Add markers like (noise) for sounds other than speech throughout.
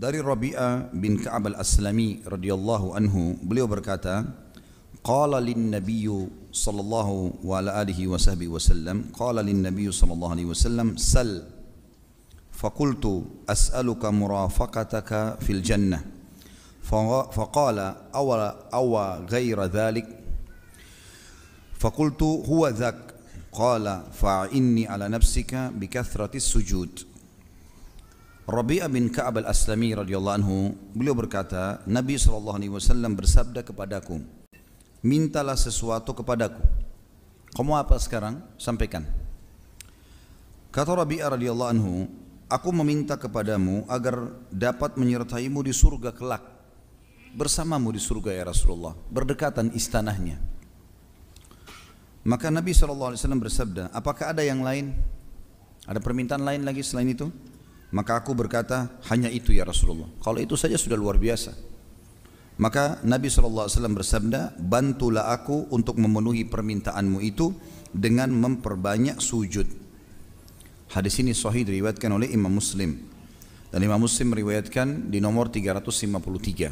Dari Rabi'a bin Ka'ab al-Aslami radhiyallahu anhu, beliau berkata, qala lin nabiyyu sallallahu wa ala alihi wa sahbi wa sallam, qala lin nabiyyu sallallahu alaihi wasallam, sal faqultu as'aluka murafaqataka fil jannah. فقال أو أو غير ذلك فقلت هو ذاك قال فإني على نفسك بكثرة السجود Rabi'ah bin Ka'ab al-Aslami radhiyallahu anhu, beliau berkata, Nabi sallallahu alaihi wasallam bersabda kepadaku, "Mintalah sesuatu kepadaku." Kamu apa sekarang? Sampaikan. Kata Rabi'ah radhiyallahu anhu, "Aku meminta kepadamu agar dapat menyertaimu di surga kelak. Bersamamu di surga ya Rasulullah, berdekatan istanahnya." Maka Nabi SAW bersabda, apakah ada yang lain? Ada permintaan lain lagi selain itu? Maka aku berkata, hanya itu ya Rasulullah. Kalau itu saja sudah luar biasa. Maka Nabi SAW bersabda, bantulah aku untuk memenuhi permintaanmu itu dengan memperbanyak sujud. Hadis ini sahih diriwayatkan oleh Imam Muslim. Dan Imam Muslim meriwayatkan di nomor 353.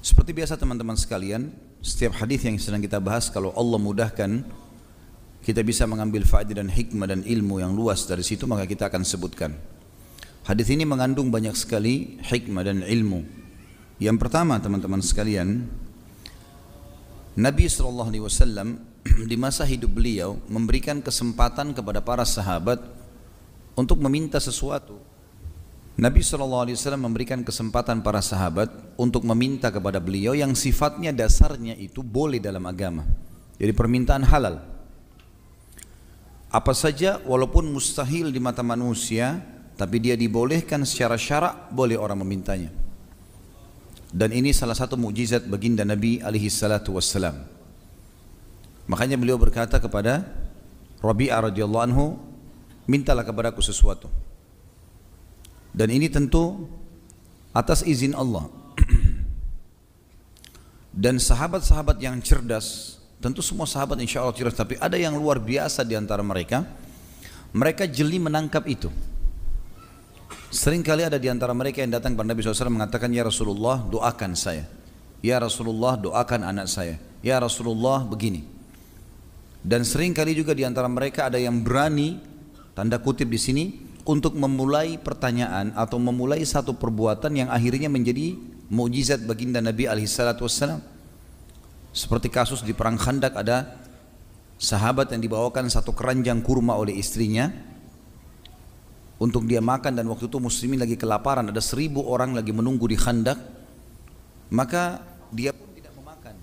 Seperti biasa teman-teman sekalian, setiap hadis yang sedang kita bahas kalau Allah mudahkan kita bisa mengambil faedah dan hikmah dan ilmu yang luas dari situ maka kita akan sebutkan. Hadis ini mengandung banyak sekali hikmah dan ilmu. Yang pertama teman-teman sekalian, Nabi sallallahu alaihi wasallam (clears throat) di masa hidup beliau memberikan kesempatan kepada para sahabat untuk meminta sesuatu. Nabi sallallahu alaihi wasallam memberikan kesempatan para sahabat untuk meminta kepada beliau yang sifatnya dasarnya itu boleh dalam agama. Jadi permintaan halal apa saja walaupun mustahil di mata manusia tapi dia dibolehkan secara syarak boleh orang memintanya dan ini salah satu mukjizat baginda Nabi alaihi salatu wassalam makanya beliau berkata kepada Rabi'ah radhiyallahu anhu mintalah kepadaku sesuatu dan ini tentu atas izin Allah (clears throat) dan sahabat-sahabat yang cerdas Tentu semua sahabat insya Allah cerdas, tapi ada yang luar biasa di antara mereka. Mereka jeli menangkap itu. Seringkali ada di antara mereka yang datang kepada Nabi SAW mengatakan, Ya Rasulullah doakan saya. Ya Rasulullah doakan anak saya. Ya Rasulullah begini. Dan seringkali juga di antara mereka ada yang berani, tanda kutip di sini, untuk memulai pertanyaan atau memulai satu perbuatan yang akhirnya menjadi mujizat baginda Nabi alaihi seperti kasus di perang Khandak ada sahabat yang dibawakan satu keranjang kurma oleh istrinya untuk dia makan dan waktu itu muslimin lagi kelaparan ada seribu orang lagi menunggu di Khandak maka dia pun tidak memakan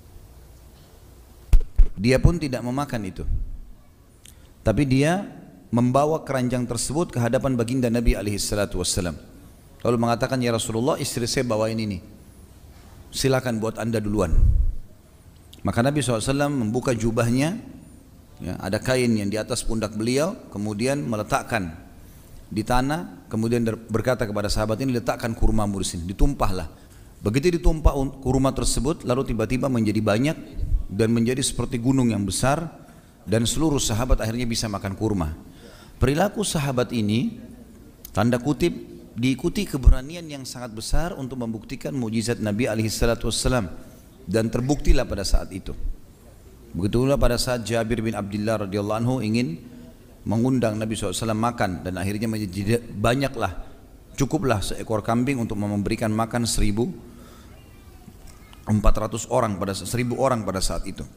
dia pun tidak memakan itu tapi dia membawa keranjang tersebut ke hadapan baginda Nabi alaihi salatu wasallam lalu mengatakan ya Rasulullah istri saya bawain ini silakan buat anda duluan maka Nabi SAW membuka jubahnya, ya, ada kain yang di atas pundak beliau, kemudian meletakkan di tanah, kemudian berkata kepada sahabat ini, letakkan kurma di ditumpahlah. Begitu ditumpah kurma tersebut, lalu tiba-tiba menjadi banyak dan menjadi seperti gunung yang besar, dan seluruh sahabat akhirnya bisa makan kurma. Perilaku sahabat ini, tanda kutip, diikuti keberanian yang sangat besar untuk membuktikan mujizat Nabi alaihi wassalam dan terbuktilah pada saat itu. Begitulah pada saat Jabir bin Abdullah radhiyallahu anhu ingin mengundang Nabi SAW makan dan akhirnya menjadi banyaklah cukuplah seekor kambing untuk memberikan makan seribu empat ratus orang pada seribu orang pada saat itu.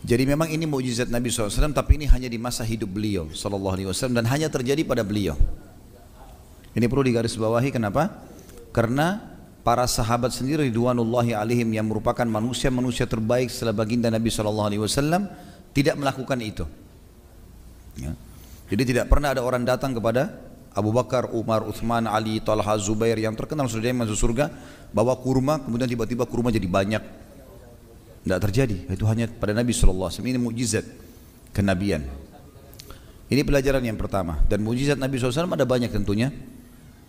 Jadi memang ini mujizat Nabi SAW tapi ini hanya di masa hidup beliau Sallallahu Alaihi Wasallam dan hanya terjadi pada beliau. Ini perlu digarisbawahi kenapa? Karena para sahabat sendiri ridwanullahi alaihim yang merupakan manusia-manusia terbaik setelah baginda Nabi Alaihi Wasallam tidak melakukan itu. Ya. Jadi tidak pernah ada orang datang kepada Abu Bakar, Umar, Uthman, Ali, Talha, Zubair yang terkenal sudah masuk surga bawa kurma kemudian tiba-tiba kurma jadi banyak. Tidak terjadi. Itu hanya pada Nabi Alaihi Wasallam Ini mujizat kenabian. Ini pelajaran yang pertama. Dan mujizat Nabi SAW ada banyak tentunya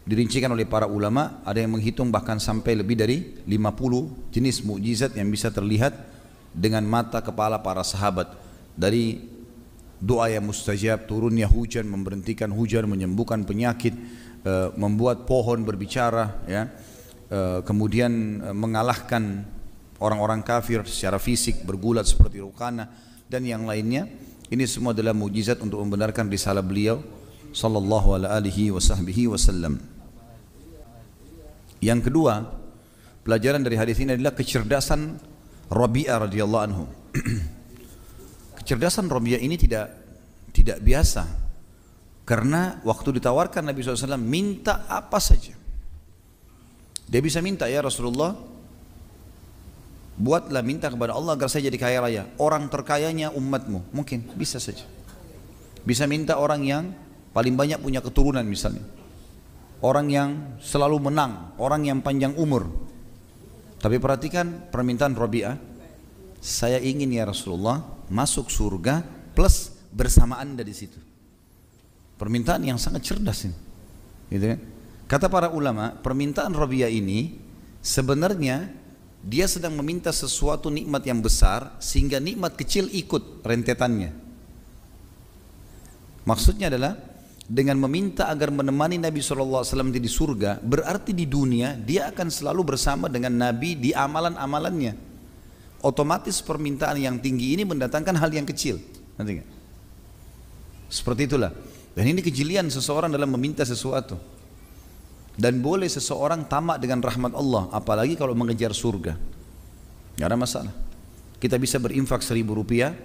dirincikan oleh para ulama ada yang menghitung bahkan sampai lebih dari 50 jenis mukjizat yang bisa terlihat dengan mata kepala para sahabat dari doa yang mustajab turunnya hujan memberhentikan hujan menyembuhkan penyakit eh, membuat pohon berbicara ya eh, kemudian eh, mengalahkan orang-orang kafir secara fisik bergulat seperti Rukana dan yang lainnya ini semua adalah mujizat untuk membenarkan risalah beliau sallallahu alaihi wasallam. Yang kedua, pelajaran dari hadis ini adalah kecerdasan Rabi'ah radhiyallahu anhu. (clears throat) kecerdasan Rabi'ah ini tidak tidak biasa karena waktu ditawarkan Nabi SAW minta apa saja. Dia bisa minta ya Rasulullah Buatlah minta kepada Allah agar saya jadi kaya raya Orang terkayanya umatmu Mungkin bisa saja Bisa minta orang yang paling banyak punya keturunan misalnya orang yang selalu menang orang yang panjang umur tapi perhatikan permintaan Rabi'ah saya ingin ya Rasulullah masuk surga plus bersama anda di situ permintaan yang sangat cerdas ini gitu kan? kata para ulama permintaan Rabi'ah ini sebenarnya dia sedang meminta sesuatu nikmat yang besar sehingga nikmat kecil ikut rentetannya maksudnya adalah dengan meminta agar menemani Nabi SAW di surga berarti di dunia dia akan selalu bersama dengan Nabi di amalan-amalannya otomatis permintaan yang tinggi ini mendatangkan hal yang kecil nanti seperti itulah dan ini kejelian seseorang dalam meminta sesuatu dan boleh seseorang tamak dengan rahmat Allah apalagi kalau mengejar surga tidak ada masalah kita bisa berinfak seribu rupiah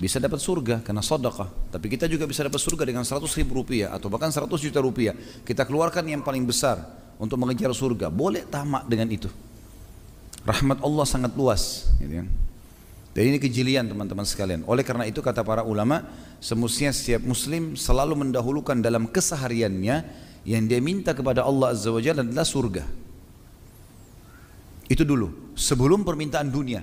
bisa dapat surga karena sodakah tapi kita juga bisa dapat surga dengan 100 ribu rupiah atau bahkan 100 juta rupiah kita keluarkan yang paling besar untuk mengejar surga boleh tamak dengan itu rahmat Allah sangat luas gitu kan. dan ini kejelian teman-teman sekalian oleh karena itu kata para ulama semestinya setiap muslim selalu mendahulukan dalam kesehariannya yang dia minta kepada Allah Azza wa Jalla adalah surga itu dulu sebelum permintaan dunia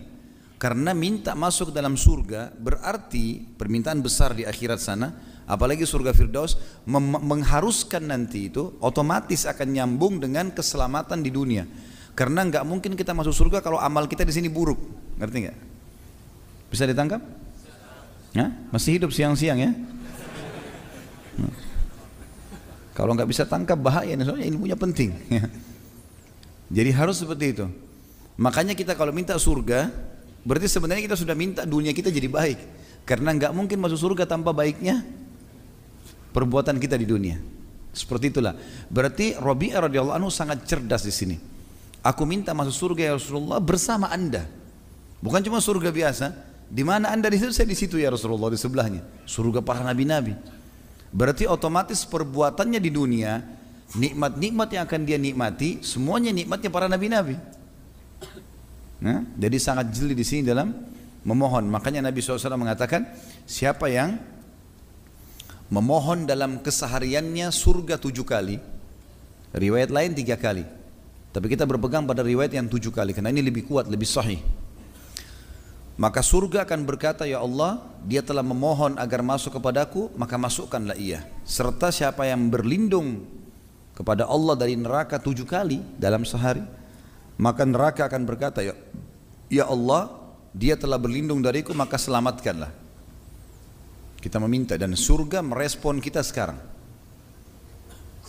karena minta masuk dalam surga berarti permintaan besar di akhirat sana, apalagi surga Firdaus mengharuskan nanti itu otomatis akan nyambung dengan keselamatan di dunia. Karena nggak mungkin kita masuk surga kalau amal kita di sini buruk, ngerti nggak? Bisa ditangkap? Ya? Masih hidup siang-siang ya? Kalau nggak bisa tangkap bahaya, soalnya ilmunya penting. (laughs) Jadi harus seperti itu. Makanya kita kalau minta surga, Berarti sebenarnya kita sudah minta dunia kita jadi baik. Karena nggak mungkin masuk surga tanpa baiknya perbuatan kita di dunia. Seperti itulah. Berarti Rabi'ah radhiyallahu anhu sangat cerdas di sini. Aku minta masuk surga ya Rasulullah bersama Anda. Bukan cuma surga biasa, di mana Anda di situ saya di situ ya Rasulullah di sebelahnya. Surga para nabi-nabi. Berarti otomatis perbuatannya di dunia, nikmat-nikmat yang akan dia nikmati, semuanya nikmatnya para nabi-nabi. Nah, jadi sangat jeli di sini dalam memohon. Makanya Nabi SAW mengatakan, siapa yang memohon dalam kesehariannya surga tujuh kali, riwayat lain tiga kali. Tapi kita berpegang pada riwayat yang tujuh kali, karena ini lebih kuat, lebih sahih. Maka surga akan berkata, Ya Allah, dia telah memohon agar masuk kepadaku, maka masukkanlah ia. Serta siapa yang berlindung kepada Allah dari neraka tujuh kali dalam sehari, maka neraka akan berkata, ya, ya Allah, dia telah berlindung dariku maka selamatkanlah. Kita meminta dan surga merespon kita sekarang.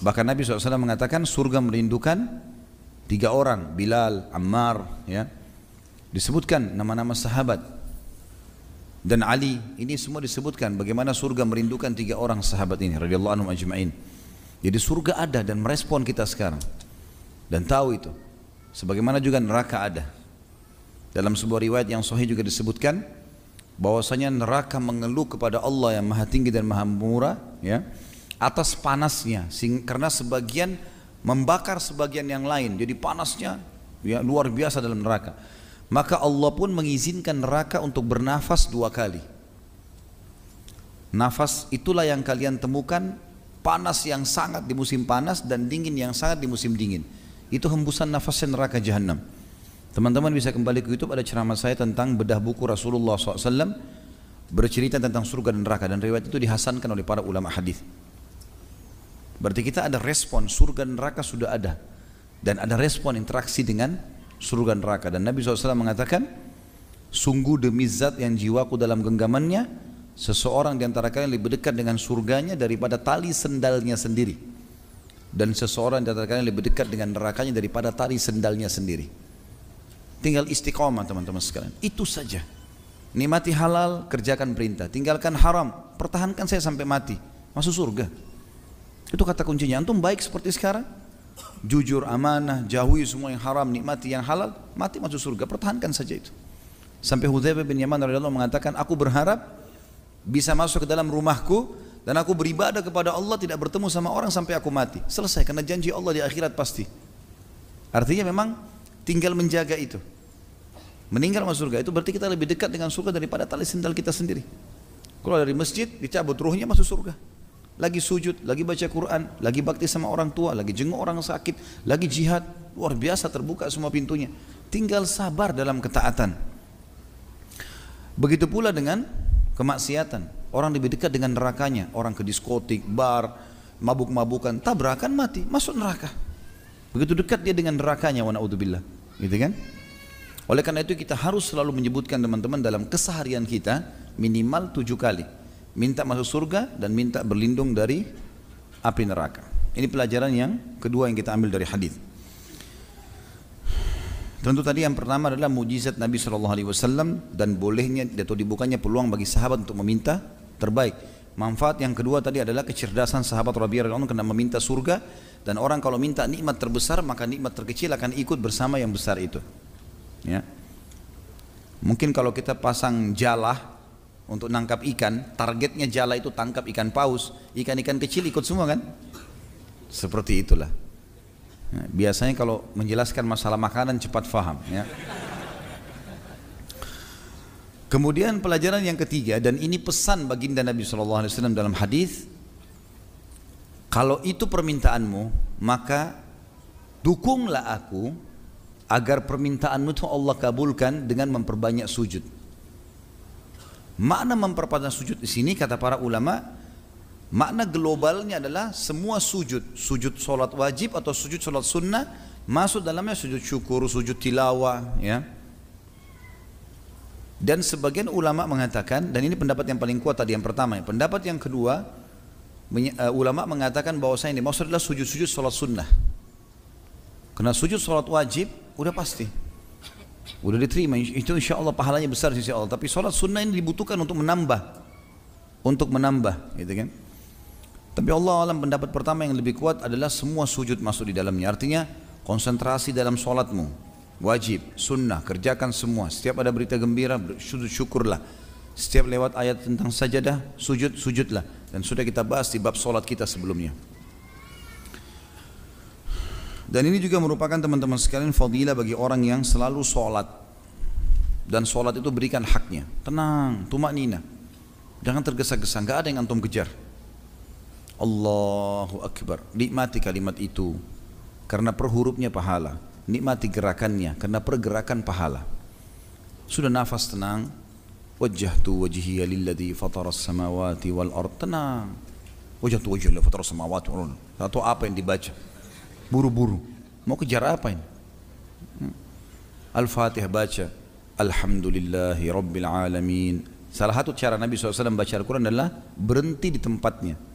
Bahkan Nabi SAW mengatakan surga merindukan tiga orang, Bilal, Ammar, ya. Disebutkan nama-nama sahabat dan Ali. Ini semua disebutkan bagaimana surga merindukan tiga orang sahabat ini radhiyallahu anhum ajma'in. Jadi surga ada dan merespon kita sekarang. Dan tahu itu sebagaimana juga neraka ada. Dalam sebuah riwayat yang sahih juga disebutkan bahwasanya neraka mengeluh kepada Allah yang Maha Tinggi dan Maha Murah ya atas panasnya karena sebagian membakar sebagian yang lain. Jadi panasnya ya luar biasa dalam neraka. Maka Allah pun mengizinkan neraka untuk bernafas dua kali. Nafas itulah yang kalian temukan panas yang sangat di musim panas dan dingin yang sangat di musim dingin. Itu hembusan nafasnya neraka jahanam. Teman-teman bisa kembali ke YouTube ada ceramah saya tentang bedah buku Rasulullah SAW bercerita tentang surga dan neraka dan riwayat itu dihasankan oleh para ulama hadis. Berarti kita ada respon surga dan neraka sudah ada dan ada respon interaksi dengan surga dan neraka dan Nabi SAW mengatakan sungguh demi zat yang jiwaku dalam genggamannya seseorang di antara kalian lebih dekat dengan surganya daripada tali sendalnya sendiri dan seseorang yang antara lebih dekat dengan nerakanya daripada tali sendalnya sendiri. Tinggal istiqomah teman-teman sekalian. Itu saja. Nikmati halal, kerjakan perintah. Tinggalkan haram, pertahankan saya sampai mati. Masuk surga. Itu kata kuncinya. Antum baik seperti sekarang. Jujur, amanah, jauhi semua yang haram, nikmati yang halal. Mati masuk surga, pertahankan saja itu. Sampai Hudzaifah bin Yaman mengatakan, aku berharap bisa masuk ke dalam rumahku dan aku beribadah kepada Allah tidak bertemu sama orang sampai aku mati. Selesai karena janji Allah di akhirat pasti. Artinya memang tinggal menjaga itu. Meninggal masuk surga itu berarti kita lebih dekat dengan surga daripada tali sendal kita sendiri. Kalau dari masjid dicabut ruhnya masuk surga. Lagi sujud, lagi baca Quran, lagi bakti sama orang tua, lagi jenguk orang sakit, lagi jihad. Luar biasa terbuka semua pintunya. Tinggal sabar dalam ketaatan. Begitu pula dengan kemaksiatan. Orang lebih dekat dengan nerakanya. Orang ke diskotik, bar, mabuk-mabukan, tabrakan mati, masuk neraka. Begitu dekat dia dengan nerakanya wa Gitu kan? Oleh karena itu kita harus selalu menyebutkan teman-teman dalam keseharian kita minimal tujuh kali. Minta masuk surga dan minta berlindung dari api neraka. Ini pelajaran yang kedua yang kita ambil dari hadis. Tentu tadi yang pertama adalah mujizat Nabi Shallallahu Alaihi Wasallam dan bolehnya atau dibukanya peluang bagi sahabat untuk meminta terbaik. Manfaat yang kedua tadi adalah kecerdasan sahabat Rabi'ah radhiyallahu karena meminta surga dan orang kalau minta nikmat terbesar maka nikmat terkecil akan ikut bersama yang besar itu. Ya. Mungkin kalau kita pasang jala untuk nangkap ikan, targetnya jala itu tangkap ikan paus, ikan-ikan kecil ikut semua kan? Seperti itulah. Nah, biasanya kalau menjelaskan masalah makanan cepat faham. Ya. Kemudian pelajaran yang ketiga dan ini pesan baginda Nabi Shallallahu Alaihi Wasallam dalam hadis, kalau itu permintaanmu maka dukunglah aku agar permintaanmu itu Allah kabulkan dengan memperbanyak sujud. Makna memperbanyak sujud di sini kata para ulama Makna globalnya adalah semua sujud, sujud solat wajib atau sujud solat sunnah masuk dalamnya sujud syukur, sujud tilawah, ya. Dan sebagian ulama mengatakan dan ini pendapat yang paling kuat tadi yang pertama, ya. pendapat yang kedua eh, ulama mengatakan bahwa saya ini maksud adalah sujud-sujud solat sunnah. Karena sujud solat wajib udah pasti udah diterima itu insya Allah pahalanya besar sisi Allah tapi solat sunnah ini dibutuhkan untuk menambah untuk menambah gitu kan tapi Allah alam pendapat pertama yang lebih kuat adalah semua sujud masuk di dalamnya. Artinya konsentrasi dalam solatmu. Wajib, sunnah, kerjakan semua. Setiap ada berita gembira, sujud syukurlah. Setiap lewat ayat tentang sajadah, sujud, sujudlah. Dan sudah kita bahas di bab solat kita sebelumnya. Dan ini juga merupakan teman-teman sekalian fadilah bagi orang yang selalu solat. Dan solat itu berikan haknya. Tenang, tuma nina. Jangan tergesa-gesa, nggak ada yang antum kejar. Allahu Akbar. Nikmati kalimat itu karena perhurufnya pahala. Nikmati gerakannya karena pergerakan pahala. Sudah nafas tenang. Wajjahtu wajhiya lilladhi fatara samawati wal ard. Tenang. Wajjahtu wajhiya lilladhi fatara samawati wal ard. Atau apa yang dibaca? Buru-buru. Mau kejar apa ini? Hmm. Al-Fatihah baca. Alhamdulillahi Rabbil Alamin. Salah satu cara Nabi SAW baca Al-Quran adalah berhenti di tempatnya.